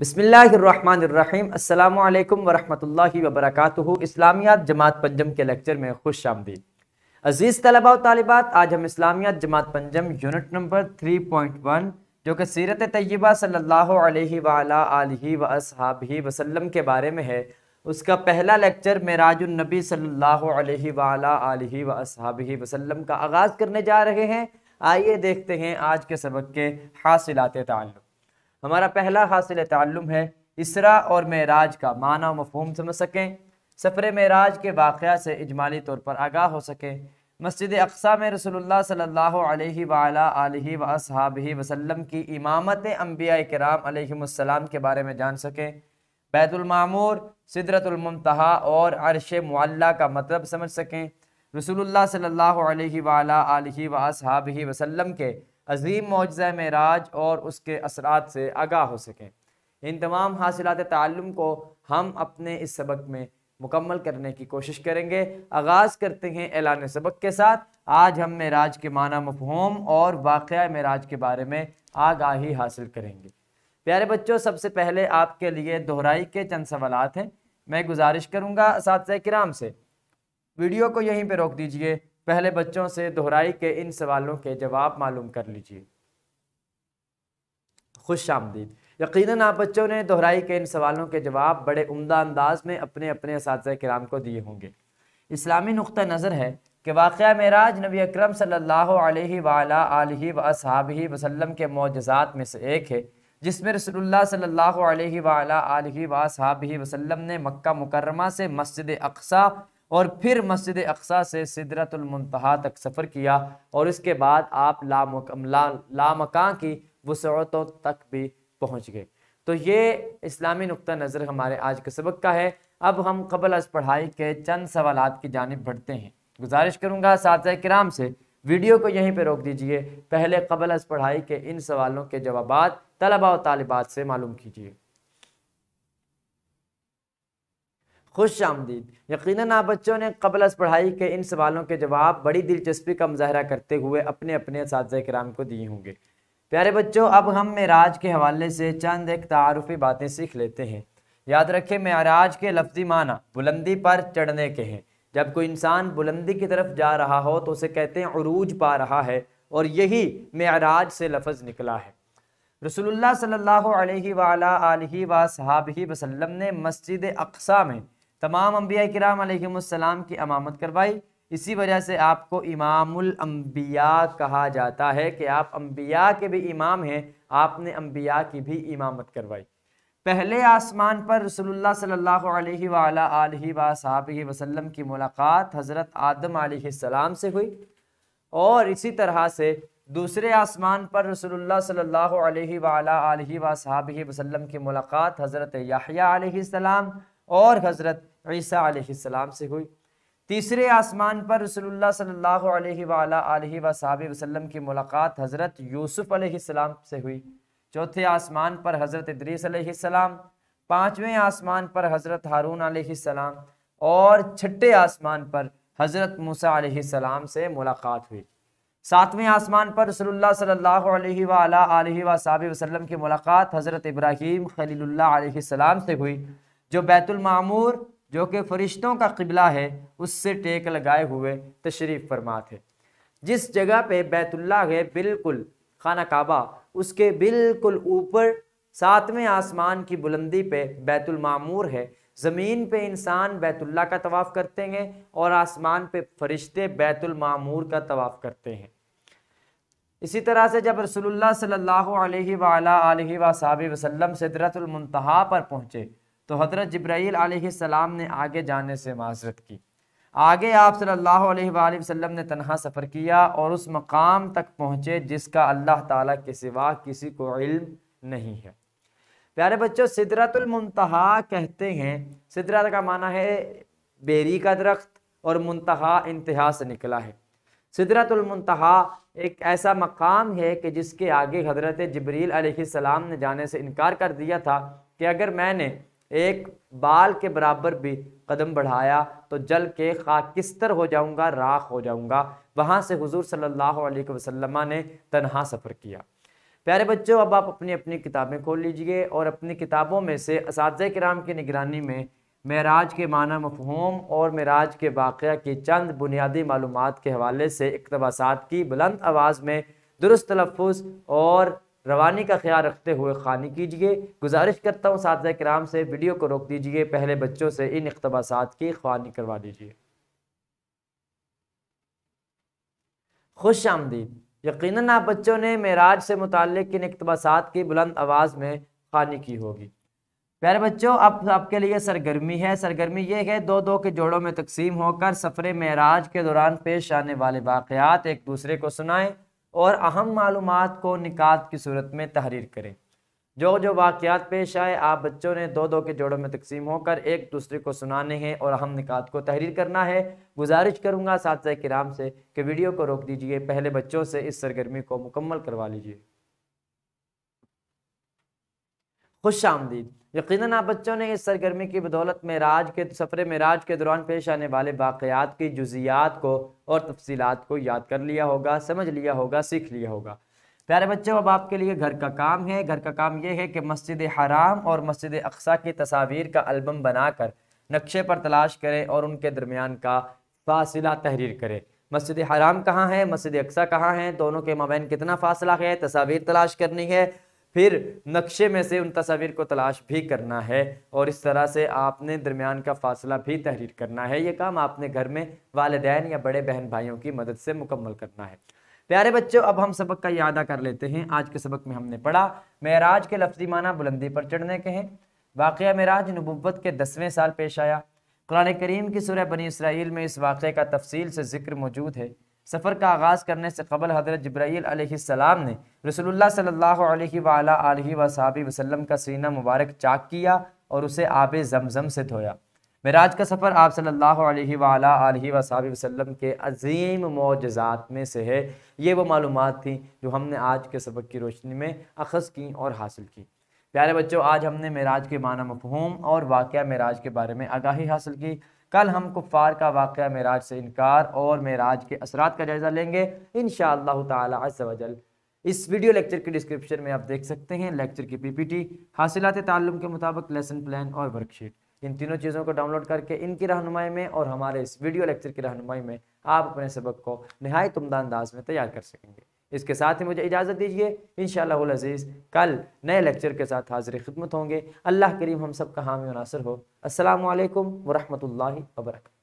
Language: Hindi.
बसमीम् अल्लाम वरहमल वबरक इस्लामियात जमात पंजम के लेक्चर में खुश आमदीद अजीज़ तलबा तालिबात आज हम इस्लामियात जमात पंजम unit number three point one जो कि सीरत तय्यबा सल्ला वसहाबी वसलम के बारे में है उसका पहला लेक्चर मेराजनबी सल्ला वसहाबी वसलम का आगाज़ करने जा रहे हैं आइए देखते हैं आज के सबक के हासिलात ताल्लुक हमारा पहला हासिल तल्लुम है इसरा और मेराज का माना मफहम समझ सकें सफ़र मेराज के वाक़ से इजमाली तौर पर आगाह हो सकें मस्जिद अकसा में रसोल्ला सल्ला वसम की इमामत अम्बिया कराम के बारे में जान सकें बैतुलमूर सिदरतुलमतहा और अरश मुल्ला का मतलब समझ सकें रसोल्ला सल्ला वसम के अजीम मुआजा मराज और उसके असरात से आगाह हो सकें इन तमाम हासिलत तालम को हम अपने इस सबक में मुकम्मल करने की कोशिश करेंगे आगाज़ करते हैं एलान सबक के साथ आज हम मराज के माना मफहम और वाक़ मराज के बारे में आगाही हासिल करेंगे प्यारे बच्चों सबसे पहले आपके लिए दोहराई के चंद सवाल हैं मैं गुजारिश करूँगा साथ कराम से वीडियो को यहीं पर रोक दीजिए पहले बच्चों से दोहराई के इन सवालों के जवाब मालूम कर लीजिए खुश आमदीद यकीनन आप बच्चों ने दोहराई के इन सवालों के जवाब बड़े उम्दा अंदाज में अपने अपने इस कराम को दिए होंगे इस्लामी नुक़ नज़र है कि वाक़ मराज नबी अक्रम सल्ला वसाब वसलम के मोजात में से एक है जिसमें रसोल्ला सल्ला वसलम ने मक् मुकरमा से मस्जिद अकसा और फिर मस्जिद अक्सा से सिदरतुलमतहा तक सफ़र किया और इसके बाद आप लामक, ला, लामका की वसूतों तक भी पहुँच गए तो ये इस्लामी नुक़ नज़र हमारे आज के सबक का है अब हम कबल अज पढ़ाई के चंद सवाल की जानब बढ़ते हैं गुजारिश करूँगा साथ कराम से वीडियो को यहीं पर रोक दीजिए पहले कबल अज पढ़ाई के इन सवालों के जवाब तलबा और तालिबात से मालूम कीजिए खुश आमदीद यकीन आप बच्चों ने कबल पढ़ाई के इन सवालों के जवाब बड़ी दिलचस्पी का मुजाहरा करते हुए अपने अपने साथ कराम को दिए होंगे प्यारे बच्चों अब हम मेराज के हवाले से चंद एक तारफ़ी बातें सीख लेते हैं याद रखें मेराज के लफ्जी माना बुलंदी पर चढ़ने के हैं जब कोई इंसान बुलंदी की तरफ जा रहा हो तो उसे कहते हैं अरूज पा रहा है और यही मेराज से लफज निकला है रसोल्ला सल्ला वसलम ने मस्जिद अकसा में तमाम अम्बिया कराम की अमामत करवाई इसी वजह से आपको इमामुल कहा जाता है कि आप अम्बिया के भी इमाम हैं आपने अम्बिया की भी इमामत करवाई पहले आसमान पर रसोल्ला सल्ला अलैहि वसल्लम की मुलाकात हज़रत आदम सलाम से हुई और इसी तरह से दूसरे आसमान पर रसोल्ला सल्ला अलैहि वसल्लम की मुलाकात हज़रत याहिया सलाम और हज़रत ईसा से हुई तीसरे आसमान पर रसोल्ला सल्लल्लाहु अलैहि की मुलाकात हज़रत यूसुफ़ से हुई चौथे आसमान पर हज़रत इदरीस पाँचवें आसमान पर हज़रत हारून आलाम और छठे आसमान पर हज़रत मूसा सलाम से मुलाकात हुई सातवें आसमान पर रसोल्ला सल्लल्लाहु अलैहि की मुलाकात हज़रत इब्राहीम खलील्ला सलाम से हुई जो बैतुलमामूर जो कि फरिश्तों का किबला है उससे टेक लगाए हुए तशरीफ़ फरमा थे जिस जगह पे बैतुल्ला है बिल्कुल खाना काबा उसके बिल्कुल ऊपर सातवें आसमान की बुलंदी पे बैतुलमामूर है ज़मीन पे इंसान बैतुल्ला का तवाफ़ करते हैं और आसमान पे फरिश्ते बैतुलमामूर का तवाफ़ करते हैं इसी तरह से जब रसोल्ला सल्ला वसलम से पर पहुँचे तो हज़रत जब्राईल सलाम ने आगे जाने से माजरत की आगे आप सल्लल्लाहु अलैहि वसल्लम ने तनहा सफ़र किया और उस मकाम तक पहुँचे जिसका अल्लाह ताला के सिवा किसी को इल्म नहीं है प्यारे बच्चों सिदरतुलमतहा कहते हैं सिदरत का माना है बेरी का दरख्त और मुंतहा इंतहा से निकला है सिदरतुलमतहा एक ऐसा मकाम है कि जिसके आगे हज़रत जबरील सलाम ने जाने से इनकार कर दिया था कि अगर मैंने एक बाल के बराबर भी कदम बढ़ाया तो जल के खाकिस्तर हो जाऊंगा राख हो जाऊंगा वहाँ से हुजूर सल्लल्लाहु अलैहि वसल्लम ने तनहा सफ़र किया प्यारे बच्चों अब आप अपनी अपनी किताबें खोल लीजिए और अपनी किताबों में से इस कराम की निगरानी में महराज के माना मफहम और महराज के वाक़ की चंद बुनियादी मालूम के हवाले से इकतबास की बुलंद आवाज़ में दुरुस्त तलफ़ और रवानी का ख्याल रखते हुए खानी कीजिए गुजारिश करता हूँ साथ कराम से वीडियो को रोक दीजिए पहले बच्चों से इन अकतबासात की खानी करवा दीजिए खुश आमदीद यकीन आप बच्चों ने मेराज से मुतक इन इकतबासात की बुलंद आवाज़ में खानी की होगी प्यारे बच्चों अब आपके लिए सरगर्मी है सरगर्मी ये है दो दो के जोड़ों में तकसीम होकर सफ़र मेराज के दौरान पेश आने वाले वाक़ात एक दूसरे को सुनाएं और अहम मालूम को निकात की सूरत में तहरीर करें जो जो वाक़ात पेश आए आप बच्चों ने दो दो के जोड़ों में तकसीम होकर एक दूसरे को सुनाने हैं और अहम निकात को तहरीर करना है गुजारिश करूँगा साथ कराम से कि वीडियो को रोक दीजिए पहले बच्चों से इस सरगर्मी को मुकम्मल करवा लीजिए खुश आमदीद यकीन आप बच्चों ने इस सरगर्मी की बदौलत राज के सफ़र राज के दौरान पेश आने वाले वाकयात की जुजियात को और तफसीत को याद कर लिया होगा समझ लिया होगा सीख लिया होगा प्यारे बच्चों अब आपके लिए घर का काम है घर का काम यह है कि मस्जिद हराम और मस्जिद अक्सा की तस्वीर का अल्बम बनाकर नक्शे पर तलाश करें और उनके दरमियान का फासिला तहरीर करें मस्जिद हराम कहाँ है मस्जिद अक्सा कहाँ है दोनों के मबैन कितना फासला है तस्वीर तलाश करनी है फिर नक्शे में से उन तस्वीर को तलाश भी करना है और इस तरह से आपने दरमियान का फासला भी तहरीर करना है ये काम आपने घर में वालदेन या बड़े बहन भाइयों की मदद से मुकम्मल करना है प्यारे बच्चों अब हम सबक का यादा कर लेते हैं आज के सबक में हमने पढ़ा महराज के लफ्जी माना बुलंदी पर चढ़ने के हैं वाक़ महराज नबुवत के दसवें साल पेश आया कुरान करीम की सुरह बनी इसराइल में इस वाक़े का तफसील से जिक्र मौजूद है सफ़र का आगाज़ करने से कबल हज़रत जब्राईसम ने रसोल्ला सल्ला वसलम का सीना मुबारक चाक किया और उसे आब जमज़म से धोया मराज का सफ़र आप सल्ला वसाब वसलम के अजीम मोजात में से है ये वो मालूम थी जो हमने आज के सबक की रोशनी में अखज़ की और हासिल की प्यारे बच्चों आज हमने मराज के माना मफहूम और वाक़ मराज के बारे में आगाही हासिल की कल हम कुफ़ार का वाक़ मराज से इनकार और मराज के असरात का जायज़ा लेंगे इन तजल इस वीडियो लेक्चर के डिस्क्रिप्शन में आप देख सकते हैं लेक्चर की पी पी टी हासिलात तल्लम के मुताबिक लेसन प्लान और वर्कशीट इन तीनों चीज़ों को डाउनलोड करके इनकी रहनुमाई में और हमारे इस वीडियो लेक्चर की रहनुमाई में आप अपने सबक को नहायत उमदा अंदाज में तैयार कर सकेंगे इसके साथ ही मुझे इजाज़त दीजिए इन शजीज़ कल नए लेक्चर के साथ हाजिर खिदमत होंगे अल्लाह करीम हम सब का हामी नासर हो असलकम वरहमल वर्क